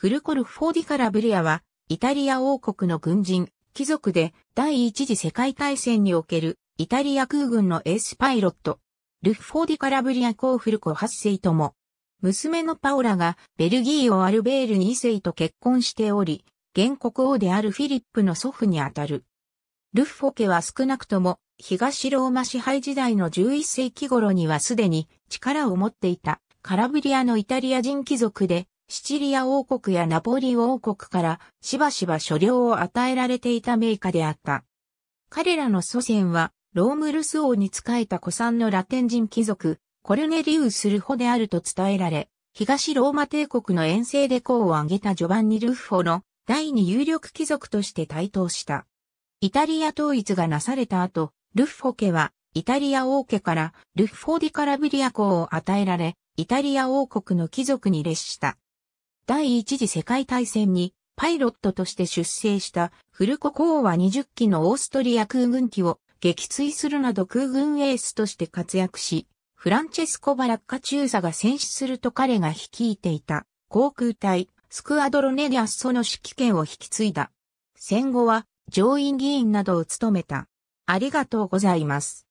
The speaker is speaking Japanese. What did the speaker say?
フルコルフォーディ・カラブリアは、イタリア王国の軍人、貴族で第一次世界大戦におけるイタリア空軍のエースパイロット、ルフォーディ・カラブリア公フルコ8世とも、娘のパオラがベルギーをアルベール2世と結婚しており、原国王であるフィリップの祖父にあたる。ルッフォ家は少なくとも東ローマ支配時代の11世紀頃にはすでに力を持っていたカラブリアのイタリア人貴族でシチリア王国やナポリ王国からしばしば所領を与えられていた名家であった。彼らの祖先は、ロームルス王に仕えた古参のラテン人貴族、コルネリウス・ルホであると伝えられ、東ローマ帝国の遠征で功を挙げたジョバンニ・ルッフォの第二有力貴族として台頭した。イタリア統一がなされた後、ルッフォ家はイタリア王家からルッフォ・ディ・カラブリア公を与えられ、イタリア王国の貴族に列した。第一次世界大戦にパイロットとして出征したフルコ・コーは20機のオーストリア空軍機を撃墜するなど空軍エースとして活躍し、フランチェスコ・バラッカ中佐が戦死すると彼が率いていた航空隊スクアドロネギアッソの指揮権を引き継いだ。戦後は上院議員などを務めた。ありがとうございます。